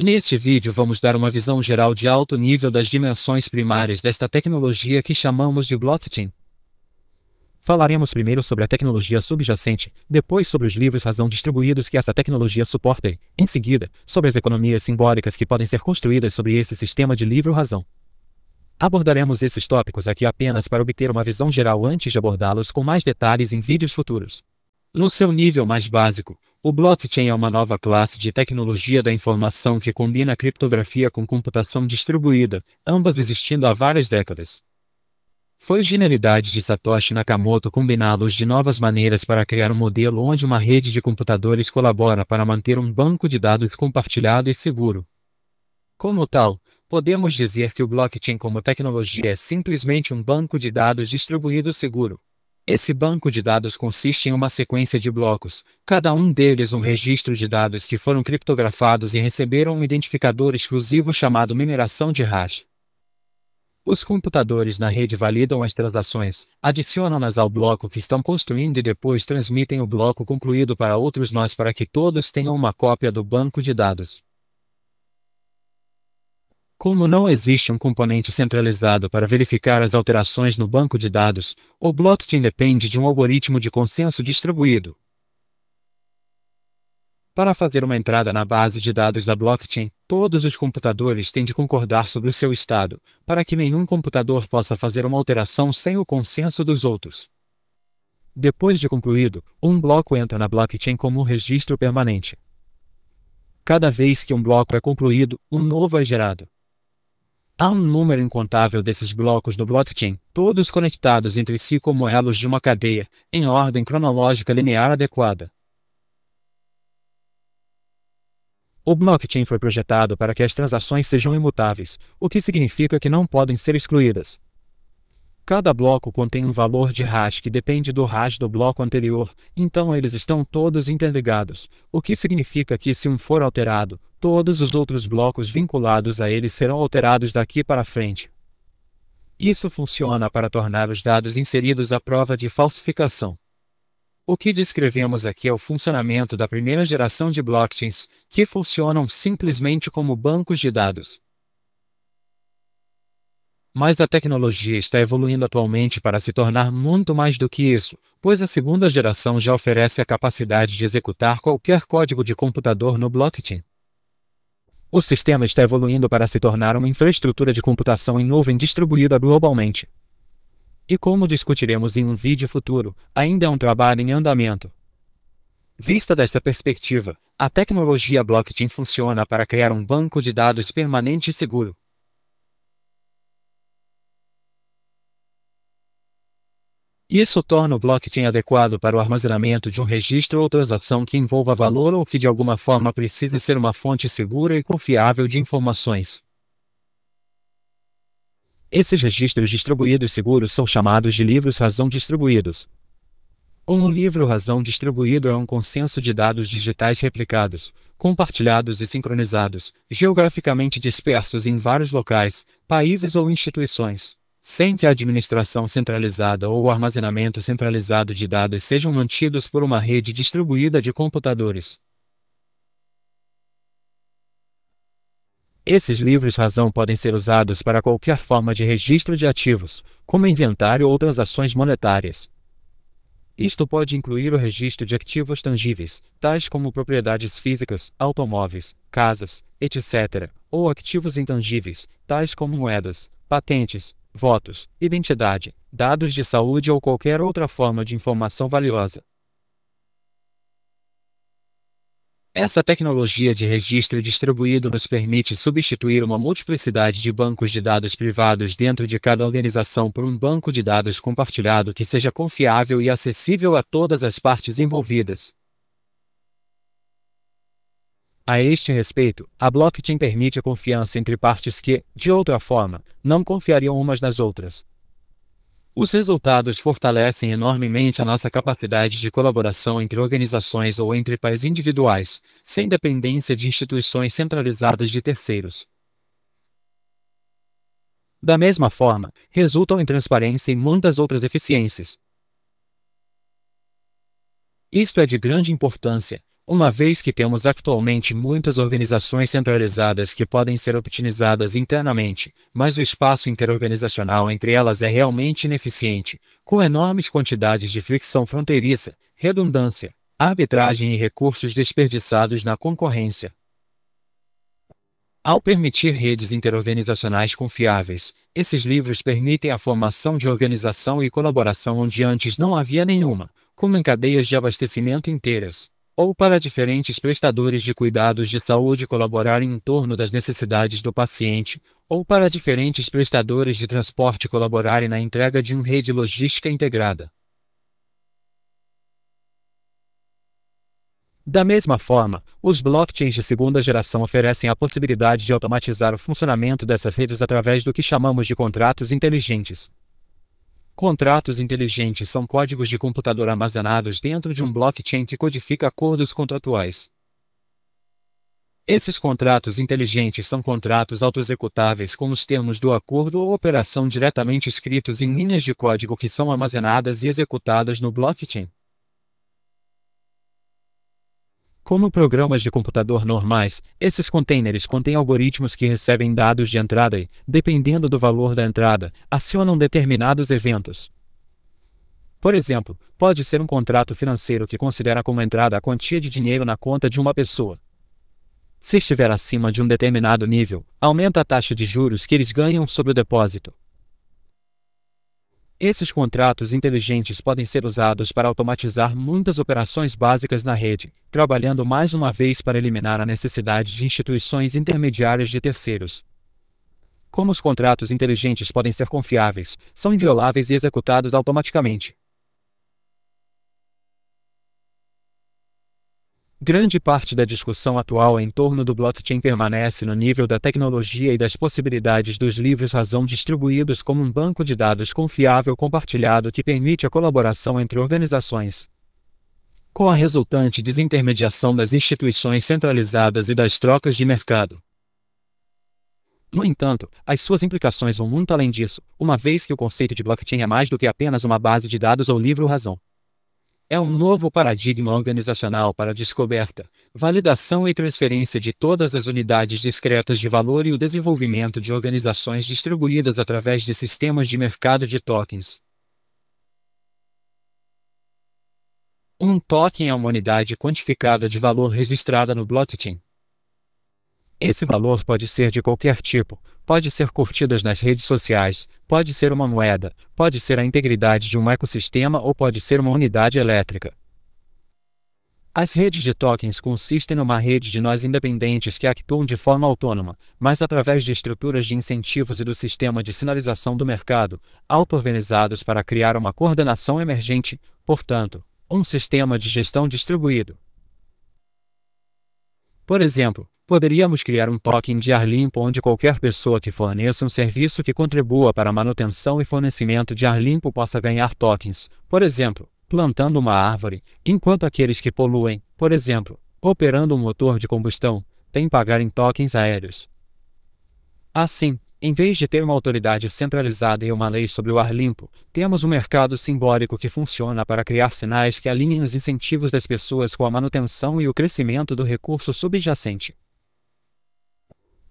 Neste vídeo vamos dar uma visão geral de alto nível das dimensões primárias desta tecnologia que chamamos de blockchain. Falaremos primeiro sobre a tecnologia subjacente, depois sobre os livros razão distribuídos que essa tecnologia suporta e, em seguida, sobre as economias simbólicas que podem ser construídas sobre esse sistema de livro razão. Abordaremos esses tópicos aqui apenas para obter uma visão geral antes de abordá-los com mais detalhes em vídeos futuros. No seu nível mais básico, o blockchain é uma nova classe de tecnologia da informação que combina criptografia com computação distribuída, ambas existindo há várias décadas. Foi genialidade de Satoshi Nakamoto combiná-los de novas maneiras para criar um modelo onde uma rede de computadores colabora para manter um banco de dados compartilhado e seguro. Como tal, podemos dizer que o blockchain como tecnologia é simplesmente um banco de dados distribuído seguro. Esse banco de dados consiste em uma sequência de blocos, cada um deles um registro de dados que foram criptografados e receberam um identificador exclusivo chamado mineração de hash. Os computadores na rede validam as transações, adicionam-nas ao bloco que estão construindo e depois transmitem o bloco concluído para outros nós para que todos tenham uma cópia do banco de dados. Como não existe um componente centralizado para verificar as alterações no banco de dados, o blockchain depende de um algoritmo de consenso distribuído. Para fazer uma entrada na base de dados da blockchain, todos os computadores têm de concordar sobre o seu estado, para que nenhum computador possa fazer uma alteração sem o consenso dos outros. Depois de concluído, um bloco entra na blockchain como um registro permanente. Cada vez que um bloco é concluído, um novo é gerado. Há um número incontável desses blocos do blockchain, todos conectados entre si como elos de uma cadeia, em ordem cronológica linear adequada. O blockchain foi projetado para que as transações sejam imutáveis, o que significa que não podem ser excluídas, Cada bloco contém um valor de hash que depende do hash do bloco anterior, então eles estão todos interligados, o que significa que se um for alterado, todos os outros blocos vinculados a ele serão alterados daqui para frente. Isso funciona para tornar os dados inseridos à prova de falsificação. O que descrevemos aqui é o funcionamento da primeira geração de blockchains, que funcionam simplesmente como bancos de dados. Mas a tecnologia está evoluindo atualmente para se tornar muito mais do que isso, pois a segunda geração já oferece a capacidade de executar qualquer código de computador no blockchain. O sistema está evoluindo para se tornar uma infraestrutura de computação em nuvem distribuída globalmente. E como discutiremos em um vídeo futuro, ainda é um trabalho em andamento. Vista desta perspectiva, a tecnologia blockchain funciona para criar um banco de dados permanente e seguro, Isso torna o blockchain adequado para o armazenamento de um registro ou transação que envolva valor ou que de alguma forma precise ser uma fonte segura e confiável de informações. Esses registros distribuídos seguros são chamados de livros razão distribuídos. Um livro razão distribuído é um consenso de dados digitais replicados, compartilhados e sincronizados, geograficamente dispersos em vários locais, países ou instituições. Sente a administração centralizada ou o armazenamento centralizado de dados sejam mantidos por uma rede distribuída de computadores. Esses livros razão podem ser usados para qualquer forma de registro de ativos, como inventário ou transações monetárias. Isto pode incluir o registro de ativos tangíveis, tais como propriedades físicas, automóveis, casas, etc., ou ativos intangíveis, tais como moedas, patentes, votos, identidade, dados de saúde ou qualquer outra forma de informação valiosa. Essa tecnologia de registro distribuído nos permite substituir uma multiplicidade de bancos de dados privados dentro de cada organização por um banco de dados compartilhado que seja confiável e acessível a todas as partes envolvidas. A este respeito, a blockchain permite a confiança entre partes que, de outra forma, não confiariam umas nas outras. Os resultados fortalecem enormemente a nossa capacidade de colaboração entre organizações ou entre pais individuais, sem dependência de instituições centralizadas de terceiros. Da mesma forma, resultam em transparência e muitas outras eficiências. Isto é de grande importância, uma vez que temos atualmente muitas organizações centralizadas que podem ser optimizadas internamente, mas o espaço interorganizacional entre elas é realmente ineficiente, com enormes quantidades de fricção fronteiriça, redundância, arbitragem e recursos desperdiçados na concorrência. Ao permitir redes interorganizacionais confiáveis, esses livros permitem a formação de organização e colaboração onde antes não havia nenhuma, como em cadeias de abastecimento inteiras ou para diferentes prestadores de cuidados de saúde colaborarem em torno das necessidades do paciente, ou para diferentes prestadores de transporte colaborarem na entrega de uma rede logística integrada. Da mesma forma, os blockchains de segunda geração oferecem a possibilidade de automatizar o funcionamento dessas redes através do que chamamos de contratos inteligentes, Contratos inteligentes são códigos de computador armazenados dentro de um blockchain que codifica acordos contratuais. Esses contratos inteligentes são contratos autoexecutáveis com os termos do acordo ou operação diretamente escritos em linhas de código que são armazenadas e executadas no blockchain. Como programas de computador normais, esses containers contêm algoritmos que recebem dados de entrada e, dependendo do valor da entrada, acionam determinados eventos. Por exemplo, pode ser um contrato financeiro que considera como entrada a quantia de dinheiro na conta de uma pessoa. Se estiver acima de um determinado nível, aumenta a taxa de juros que eles ganham sobre o depósito. Esses contratos inteligentes podem ser usados para automatizar muitas operações básicas na rede, trabalhando mais uma vez para eliminar a necessidade de instituições intermediárias de terceiros. Como os contratos inteligentes podem ser confiáveis, são invioláveis e executados automaticamente, Grande parte da discussão atual em torno do blockchain permanece no nível da tecnologia e das possibilidades dos livros razão distribuídos como um banco de dados confiável compartilhado que permite a colaboração entre organizações. Com a resultante desintermediação das instituições centralizadas e das trocas de mercado. No entanto, as suas implicações vão muito além disso, uma vez que o conceito de blockchain é mais do que apenas uma base de dados ou livro razão. É um novo paradigma organizacional para a descoberta, validação e transferência de todas as unidades discretas de valor e o desenvolvimento de organizações distribuídas através de sistemas de mercado de tokens. Um token é uma unidade quantificada de valor registrada no blockchain, esse valor pode ser de qualquer tipo, pode ser curtidas nas redes sociais, pode ser uma moeda, pode ser a integridade de um ecossistema ou pode ser uma unidade elétrica. As redes de tokens consistem numa rede de nós independentes que atuam de forma autônoma, mas através de estruturas de incentivos e do sistema de sinalização do mercado, auto-organizados para criar uma coordenação emergente, portanto, um sistema de gestão distribuído. Por exemplo, Poderíamos criar um token de ar limpo onde qualquer pessoa que forneça um serviço que contribua para a manutenção e fornecimento de ar limpo possa ganhar tokens, por exemplo, plantando uma árvore, enquanto aqueles que poluem, por exemplo, operando um motor de combustão, têm pagar em tokens aéreos. Assim, em vez de ter uma autoridade centralizada e uma lei sobre o ar limpo, temos um mercado simbólico que funciona para criar sinais que alinhem os incentivos das pessoas com a manutenção e o crescimento do recurso subjacente.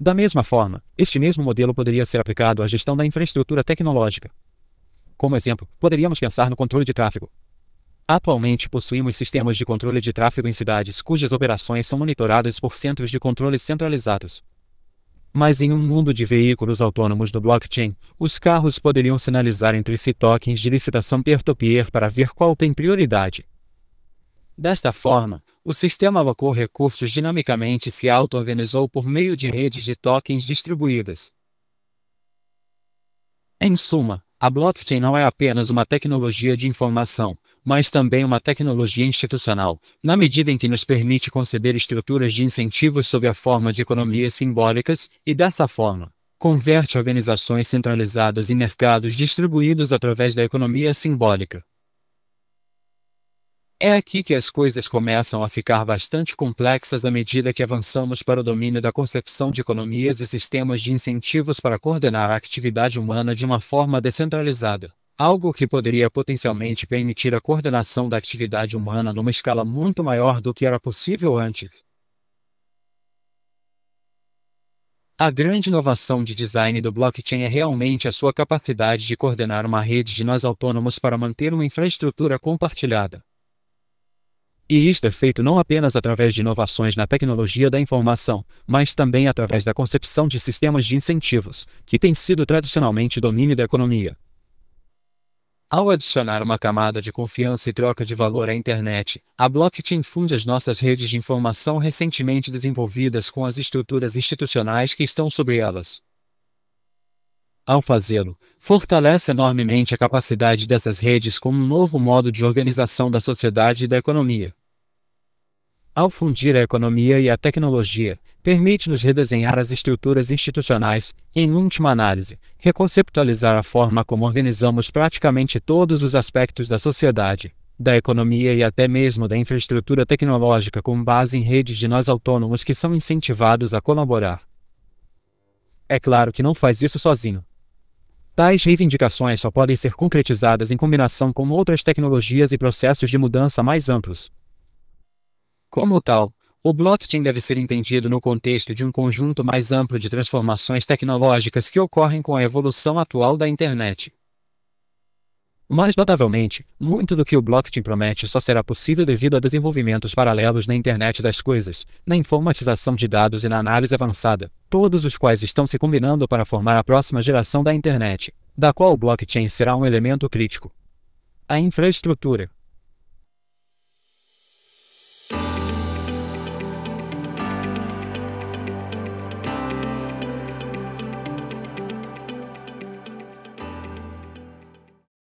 Da mesma forma, este mesmo modelo poderia ser aplicado à gestão da infraestrutura tecnológica. Como exemplo, poderíamos pensar no controle de tráfego. Atualmente possuímos sistemas de controle de tráfego em cidades cujas operações são monitoradas por centros de controle centralizados. Mas em um mundo de veículos autônomos do blockchain, os carros poderiam sinalizar entre si tokens de licitação peer-to-peer -peer para ver qual tem prioridade. Desta forma, o sistema alocou recursos dinamicamente e se auto-organizou por meio de redes de tokens distribuídas. Em suma, a blockchain não é apenas uma tecnologia de informação, mas também uma tecnologia institucional, na medida em que nos permite conceder estruturas de incentivos sob a forma de economias simbólicas e, dessa forma, converte organizações centralizadas em mercados distribuídos através da economia simbólica. É aqui que as coisas começam a ficar bastante complexas à medida que avançamos para o domínio da concepção de economias e sistemas de incentivos para coordenar a atividade humana de uma forma descentralizada. Algo que poderia potencialmente permitir a coordenação da atividade humana numa escala muito maior do que era possível antes. A grande inovação de design do blockchain é realmente a sua capacidade de coordenar uma rede de nós autônomos para manter uma infraestrutura compartilhada. E isto é feito não apenas através de inovações na tecnologia da informação, mas também através da concepção de sistemas de incentivos, que têm sido tradicionalmente domínio da economia. Ao adicionar uma camada de confiança e troca de valor à internet, a blockchain funde as nossas redes de informação recentemente desenvolvidas com as estruturas institucionais que estão sobre elas. Ao fazê-lo, fortalece enormemente a capacidade dessas redes como um novo modo de organização da sociedade e da economia. Ao fundir a economia e a tecnologia, permite-nos redesenhar as estruturas institucionais e, em última análise, reconceptualizar a forma como organizamos praticamente todos os aspectos da sociedade, da economia e até mesmo da infraestrutura tecnológica com base em redes de nós autônomos que são incentivados a colaborar. É claro que não faz isso sozinho. Tais reivindicações só podem ser concretizadas em combinação com outras tecnologias e processos de mudança mais amplos, como tal, o blockchain deve ser entendido no contexto de um conjunto mais amplo de transformações tecnológicas que ocorrem com a evolução atual da internet. Mais notavelmente, muito do que o blockchain promete só será possível devido a desenvolvimentos paralelos na internet das coisas, na informatização de dados e na análise avançada, todos os quais estão se combinando para formar a próxima geração da internet, da qual o blockchain será um elemento crítico. A infraestrutura,